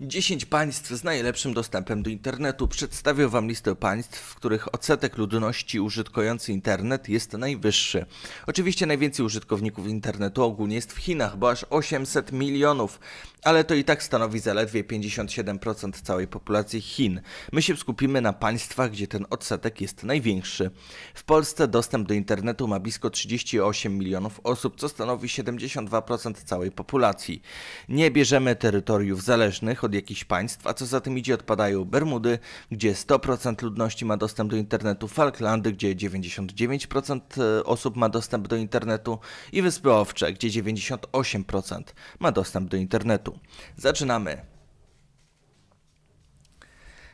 10 państw z najlepszym dostępem do internetu przedstawię Wam listę państw, w których odsetek ludności użytkujący internet jest najwyższy. Oczywiście najwięcej użytkowników internetu ogólnie jest w Chinach, bo aż 800 milionów, ale to i tak stanowi zaledwie 57% całej populacji Chin. My się skupimy na państwach, gdzie ten odsetek jest największy. W Polsce dostęp do internetu ma blisko 38 milionów osób, co stanowi 72% całej populacji. Nie bierzemy terytoriów zależnych od jakichś państw, a co za tym idzie odpadają Bermudy, gdzie 100% ludności ma dostęp do internetu, Falklandy, gdzie 99% e, osób ma dostęp do internetu i Wyspy Owcze, gdzie 98% ma dostęp do internetu. Zaczynamy!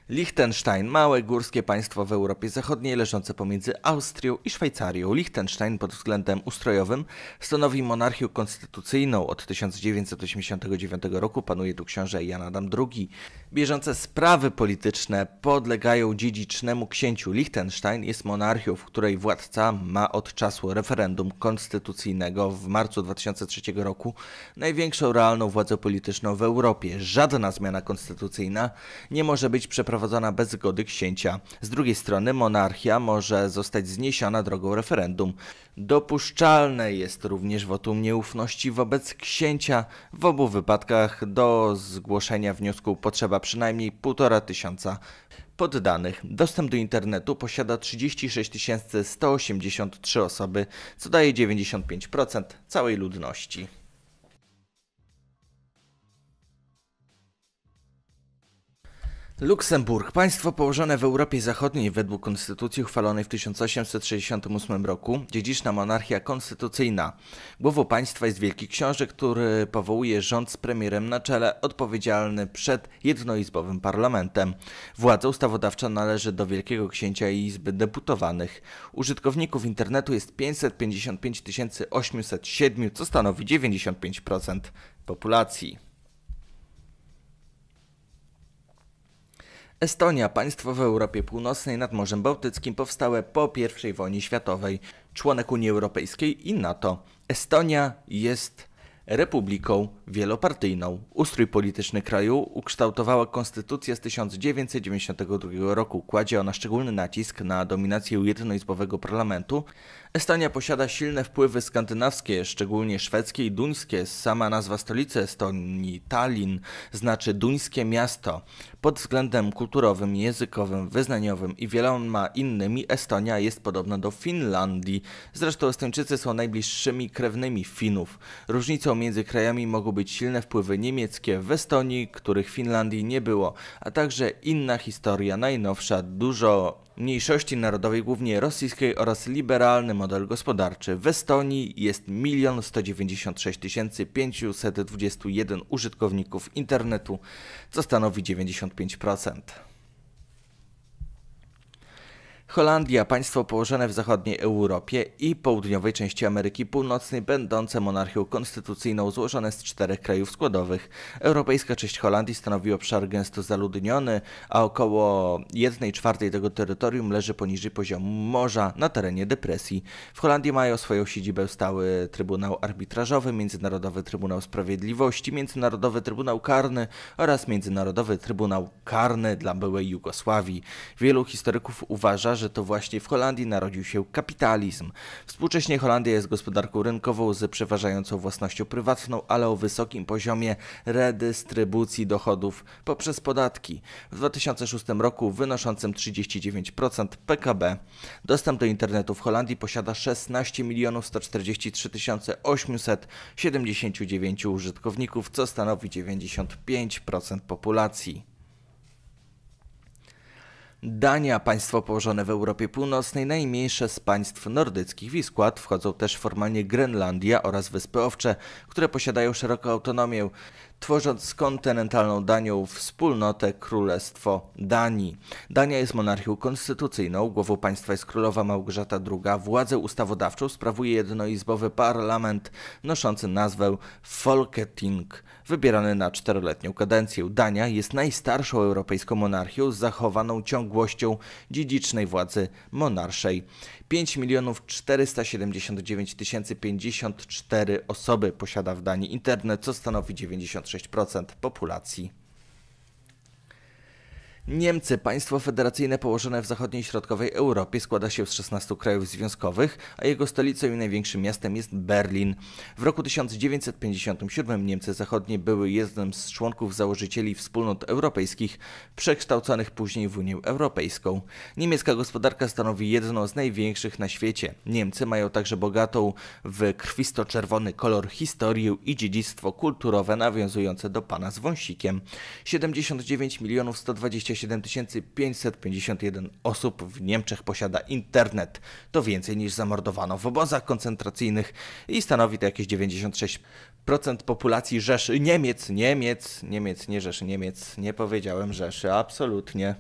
Liechtenstein, małe górskie państwo w Europie Zachodniej leżące pomiędzy Austrią i Szwajcarią. Liechtenstein pod względem ustrojowym stanowi monarchię konstytucyjną. Od 1989 roku panuje tu książę Jan Adam II. Bieżące sprawy polityczne podlegają dziedzicznemu księciu. Liechtenstein jest monarchią, w której władca ma od czasu referendum konstytucyjnego w marcu 2003 roku największą realną władzę polityczną w Europie. Żadna zmiana konstytucyjna nie może być przeprowadzona przeprowadzona bez zgody księcia. Z drugiej strony monarchia może zostać zniesiona drogą referendum. Dopuszczalne jest również wotum nieufności wobec księcia. W obu wypadkach do zgłoszenia wniosku potrzeba przynajmniej 1,5 tysiąca poddanych. Dostęp do internetu posiada 36 183 osoby, co daje 95% całej ludności. Luksemburg, państwo położone w Europie Zachodniej według konstytucji uchwalonej w 1868 roku, dziedziczna monarchia konstytucyjna. Głową państwa jest Wielki Książę, który powołuje rząd z premierem na czele, odpowiedzialny przed jednoizbowym parlamentem. Władza ustawodawcza należy do Wielkiego Księcia i Izby Deputowanych. Użytkowników internetu jest 555 807, co stanowi 95% populacji. Estonia, państwo w Europie Północnej nad Morzem Bałtyckim powstałe po I wojnie światowej, członek Unii Europejskiej i NATO. Estonia jest republiką wielopartyjną. Ustrój polityczny kraju ukształtowała konstytucja z 1992 roku. Kładzie ona szczególny nacisk na dominację jednoizbowego parlamentu. Estonia posiada silne wpływy skandynawskie, szczególnie szwedzkie i duńskie. Sama nazwa stolicy Estonii, Tallinn, znaczy duńskie miasto. Pod względem kulturowym, językowym, wyznaniowym i wieloma innymi Estonia jest podobna do Finlandii. Zresztą Estończycy są najbliższymi krewnymi Finów. Różnicą między krajami mogą być silne wpływy niemieckie w Estonii, których w Finlandii nie było, a także inna historia najnowsza, dużo mniejszości narodowej, głównie rosyjskiej oraz liberalny model gospodarczy. W Estonii jest 1 196 521 użytkowników internetu, co stanowi 95%. Holandia, państwo położone w zachodniej Europie i południowej części Ameryki Północnej, będące monarchią konstytucyjną złożone z czterech krajów składowych. Europejska część Holandii stanowi obszar gęsto zaludniony, a około 1 czwartej tego terytorium leży poniżej poziomu morza na terenie depresji. W Holandii mają swoją siedzibę stały Trybunał Arbitrażowy, Międzynarodowy Trybunał Sprawiedliwości, Międzynarodowy Trybunał Karny oraz Międzynarodowy Trybunał Karny dla byłej Jugosławii. Wielu historyków uważa, że że to właśnie w Holandii narodził się kapitalizm. Współcześnie Holandia jest gospodarką rynkową z przeważającą własnością prywatną, ale o wysokim poziomie redystrybucji dochodów poprzez podatki. W 2006 roku wynoszącym 39% PKB. Dostęp do internetu w Holandii posiada 16 143 879 użytkowników, co stanowi 95% populacji. Dania, państwo położone w Europie Północnej, najmniejsze z państw nordyckich. W jej skład wchodzą też formalnie Grenlandia oraz Wyspy Owcze, które posiadają szeroką autonomię tworząc z kontynentalną Danią wspólnotę Królestwo Danii. Dania jest monarchią konstytucyjną, głową państwa jest królowa Małgorzata II, władzę ustawodawczą sprawuje jednoizbowy parlament noszący nazwę Folketing, wybierany na czteroletnią kadencję. Dania jest najstarszą europejską monarchią z zachowaną ciągłością dziedzicznej władzy monarszej. 5 milionów 479 054 osoby posiada w Danii internet, co stanowi 90 66% populacji Niemcy, państwo federacyjne położone w zachodniej i środkowej Europie, składa się z 16 krajów związkowych, a jego stolicą i największym miastem jest Berlin. W roku 1957 Niemcy Zachodnie były jednym z członków założycieli wspólnot europejskich, przekształconych później w Unię Europejską. Niemiecka gospodarka stanowi jedną z największych na świecie. Niemcy mają także bogatą w krwisto-czerwony kolor historię i dziedzictwo kulturowe nawiązujące do pana z wąsikiem. 79 milionów 120 7551 osób w Niemczech posiada internet. To więcej niż zamordowano w obozach koncentracyjnych i stanowi to jakieś 96% populacji Rzeszy. Niemiec, Niemiec, Niemiec, nie Rzeszy, Niemiec. Nie powiedziałem Rzeszy, absolutnie.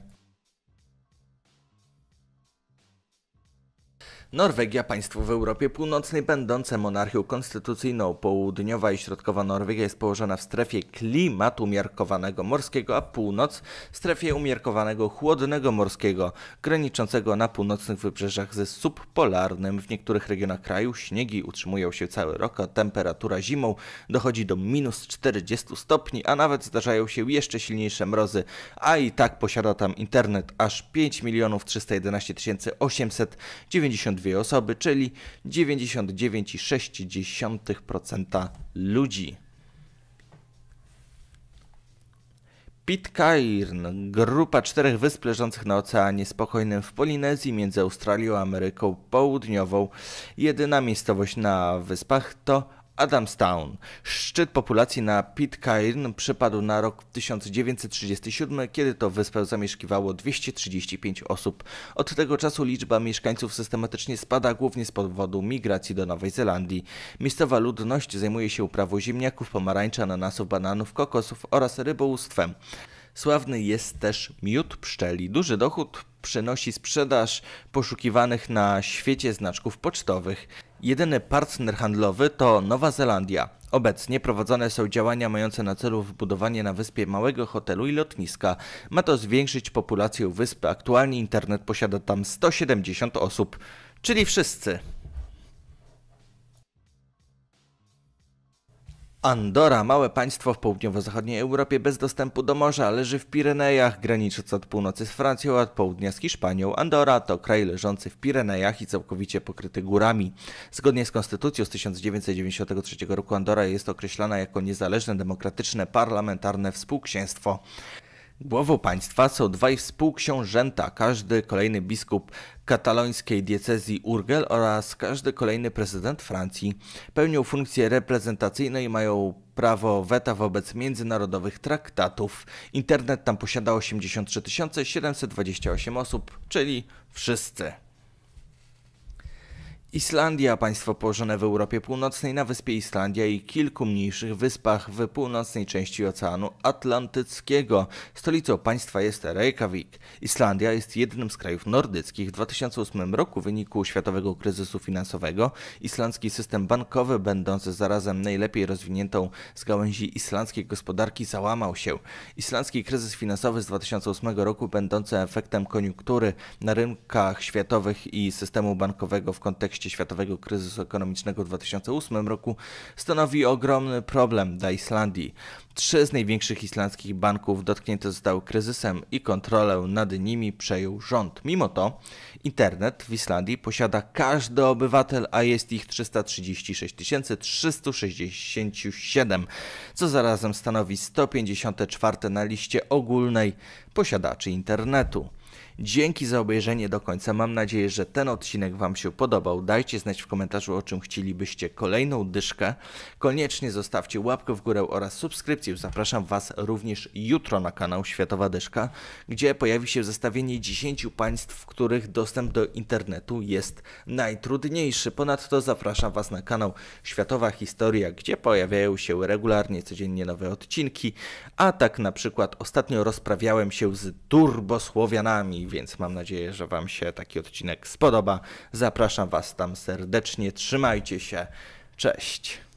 Norwegia, państwo w Europie Północnej będące monarchią konstytucyjną. Południowa i środkowa Norwegia jest położona w strefie klimatu umiarkowanego morskiego, a północ w strefie umiarkowanego chłodnego morskiego, graniczącego na północnych wybrzeżach ze subpolarnym. W niektórych regionach kraju śniegi utrzymują się cały rok, a temperatura zimą dochodzi do minus 40 stopni, a nawet zdarzają się jeszcze silniejsze mrozy. A i tak posiada tam internet aż 5 311 892 dwie osoby, czyli 99,6% ludzi. Pitcairn, grupa czterech wysp leżących na Oceanie Spokojnym w Polinezji między Australią a Ameryką Południową. Jedyna miejscowość na wyspach to Adamstown. Szczyt populacji na Pitcairn przypadł na rok 1937, kiedy to wyspę zamieszkiwało 235 osób. Od tego czasu liczba mieszkańców systematycznie spada, głównie z powodu migracji do Nowej Zelandii. Miejscowa ludność zajmuje się uprawą ziemniaków, pomarańcza, ananasów, bananów, kokosów oraz rybołówstwem. Sławny jest też miód pszczeli. Duży dochód przenosi sprzedaż poszukiwanych na świecie znaczków pocztowych. Jedyny partner handlowy to Nowa Zelandia. Obecnie prowadzone są działania mające na celu wybudowanie na wyspie małego hotelu i lotniska. Ma to zwiększyć populację wyspy. Aktualnie internet posiada tam 170 osób, czyli wszyscy. Andora, małe państwo w południowo-zachodniej Europie bez dostępu do morza, leży w Pirenejach, granicząc od północy z Francją, a od południa z Hiszpanią. Andora to kraj leżący w Pirenejach i całkowicie pokryty górami. Zgodnie z konstytucją z 1993 roku Andora jest określana jako niezależne, demokratyczne, parlamentarne współksięstwo. Głową państwa są dwaj współksiążęta, każdy kolejny biskup katalońskiej diecezji Urgel oraz każdy kolejny prezydent Francji. Pełnią funkcję reprezentacyjną i mają prawo weta wobec międzynarodowych traktatów. Internet tam posiada 83 728 osób, czyli wszyscy. Islandia, państwo położone w Europie Północnej na wyspie Islandia i kilku mniejszych wyspach w północnej części Oceanu Atlantyckiego. Stolicą państwa jest Reykjavik. Islandia jest jednym z krajów nordyckich. W 2008 roku w wyniku światowego kryzysu finansowego islandzki system bankowy, będący zarazem najlepiej rozwiniętą z gałęzi islandzkiej gospodarki, załamał się. Islandzki kryzys finansowy z 2008 roku, będący efektem koniunktury na rynkach światowych i systemu bankowego w kontekście kontekście światowego kryzysu ekonomicznego w 2008 roku stanowi ogromny problem dla Islandii. Trzy z największych islandzkich banków dotknięte zostały kryzysem i kontrolę nad nimi przejął rząd. Mimo to internet w Islandii posiada każdy obywatel, a jest ich 336 367, co zarazem stanowi 154 na liście ogólnej posiadaczy internetu. Dzięki za obejrzenie do końca. Mam nadzieję, że ten odcinek Wam się podobał. Dajcie znać w komentarzu, o czym chcielibyście kolejną dyszkę. Koniecznie zostawcie łapkę w górę oraz subskrypcję. Zapraszam Was również jutro na kanał Światowa Dyszka, gdzie pojawi się zestawienie 10 państw, w których dostęp do internetu jest najtrudniejszy. Ponadto zapraszam Was na kanał Światowa Historia, gdzie pojawiają się regularnie, codziennie nowe odcinki. A tak na przykład ostatnio rozprawiałem się z turbosłowianami więc mam nadzieję, że Wam się taki odcinek spodoba. Zapraszam Was tam serdecznie. Trzymajcie się. Cześć.